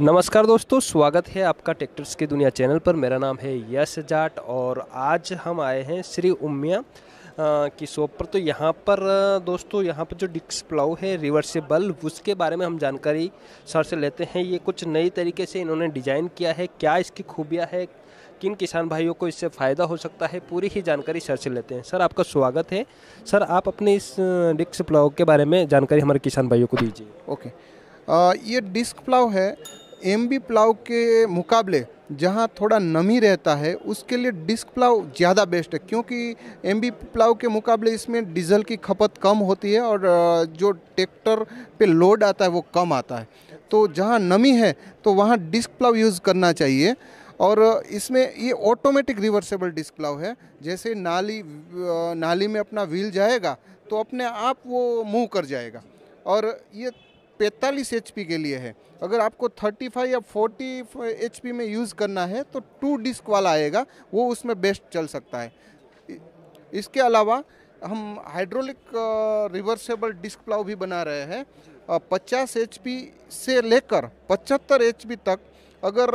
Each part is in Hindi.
नमस्कार दोस्तों स्वागत है आपका ट्रैक्टर्स की दुनिया चैनल पर मेरा नाम है यश जाट और आज हम आए हैं श्री उमिया की शॉप पर तो यहाँ पर दोस्तों यहाँ पर जो डिक्स प्लाउ है रिवर्सिबल उसके बारे में हम जानकारी सर से लेते हैं ये कुछ नई तरीके से इन्होंने डिज़ाइन किया है क्या इसकी खूबियाँ है किन किसान भाइयों को इससे फ़ायदा हो सकता है पूरी ही जानकारी सर से लेते हैं सर आपका स्वागत है सर आप अपने इस डिस्क प्लाव के बारे में जानकारी हमारे किसान भाइयों को दीजिए ओके आ, ये डिस्क प्लाव है एम बी प्लाव के मुकाबले जहाँ थोड़ा नमी रहता है उसके लिए डिस्क प्लाव ज़्यादा बेस्ट है क्योंकि एम बी प्लाव के मुकाबले इसमें डीजल की खपत कम होती है और जो ट्रैक्टर पे लोड आता है वो कम आता है तो जहाँ नमी है तो वहाँ डिस्क प्लाव यूज़ करना चाहिए और इसमें ये ऑटोमेटिक रिवर्सेबल डिस्क प्लाव है जैसे नाली नाली में अपना व्हील जाएगा तो अपने आप वो मूव कर जाएगा और ये पैंतालीस एच के लिए है अगर आपको 35 या 40 एच में यूज़ करना है तो टू डिस्क वाला आएगा वो उसमें बेस्ट चल सकता है इसके अलावा हम हाइड्रोलिक रिवर्सेबल डिस्क प्लाव भी बना रहे हैं पचास एच से लेकर पचहत्तर एच तक अगर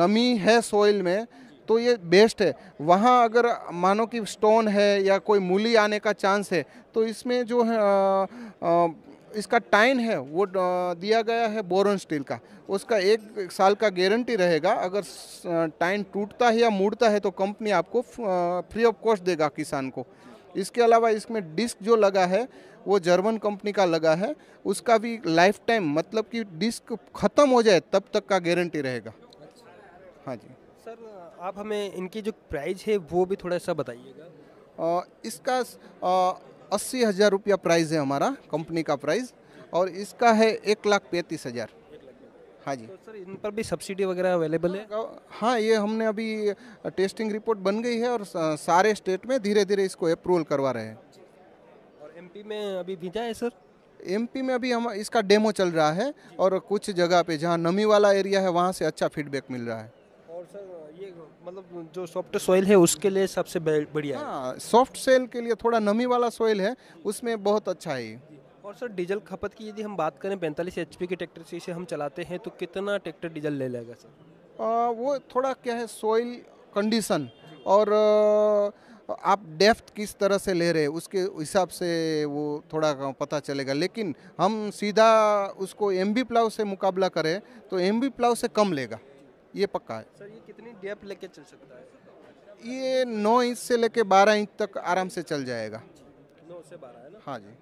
नमी है सॉइल में तो ये बेस्ट है वहाँ अगर मानो कि स्टोन है या कोई मूली आने का चांस है तो इसमें जो है आ, आ, इसका टाइन है वो दिया गया है बोरन स्टील का उसका एक साल का गारंटी रहेगा अगर टाइन टूटता है या मुड़ता है तो कंपनी आपको फ्री ऑफ कॉस्ट देगा किसान को इसके अलावा इसमें डिस्क जो लगा है वो जर्मन कंपनी का लगा है उसका भी लाइफ टाइम मतलब कि डिस्क ख़त्म हो जाए तब तक का गारंटी रहेगा हाँ जी सर आप हमें इनकी जो प्राइस है वो भी थोड़ा सा बताइएगा इसका आ, अस्सी हज़ार रुपया प्राइस है हमारा कंपनी का प्राइस और इसका है एक लाख पैंतीस हज़ार हाँ जी तो सर इन पर भी सब्सिडी वगैरह अवेलेबल है हाँ, हाँ ये हमने अभी टेस्टिंग रिपोर्ट बन गई है और सारे स्टेट में धीरे धीरे इसको अप्रूवल करवा रहे हैं और एमपी में अभी भेजा है सर एमपी में अभी हम इसका डेमो चल रहा है और कुछ जगह पे जहाँ नमी वाला एरिया है वहाँ से अच्छा फीडबैक मिल रहा है मतलब जो सॉफ्ट सॉइल है उसके लिए सबसे बढ़िया हाँ सॉफ्ट सॉइल के लिए थोड़ा नमी वाला सॉइल है उसमें बहुत अच्छा है और सर डीजल खपत की यदि हम बात करें पैंतालीस एच के ट्रैक्टर से इसे हम चलाते हैं तो कितना ट्रैक्टर डीजल ले लेगा सर आ, वो थोड़ा क्या है सॉइल कंडीशन और आप डेफ्थ किस तरह से ले रहे हैं उसके हिसाब से वो थोड़ा पता चलेगा लेकिन हम सीधा उसको एम बी प्लाव से मुकाबला करें तो एम बी प्लाव से कम लेगा ये पक्का है सर ये कितनी डेप लेके चल सकता है ये नौ इंच से लेके बारह इंच तक आराम से चल जाएगा नौ से बारह है ना हाँ जी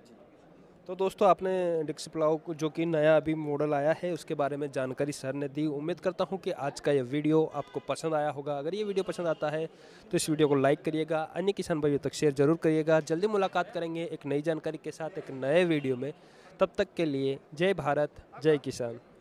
तो दोस्तों आपने डिक्स प्लाव को जो कि नया अभी मॉडल आया है उसके बारे में जानकारी सर ने दी उम्मीद करता हूं कि आज का ये वीडियो आपको पसंद आया होगा अगर ये वीडियो पसंद आता है तो इस वीडियो को लाइक करिएगा अन्य किसान भाइयों तक शेयर जरूर करिएगा जल्दी मुलाकात करेंगे एक नई जानकारी के साथ एक नए वीडियो में तब तक के लिए जय भारत जय किसान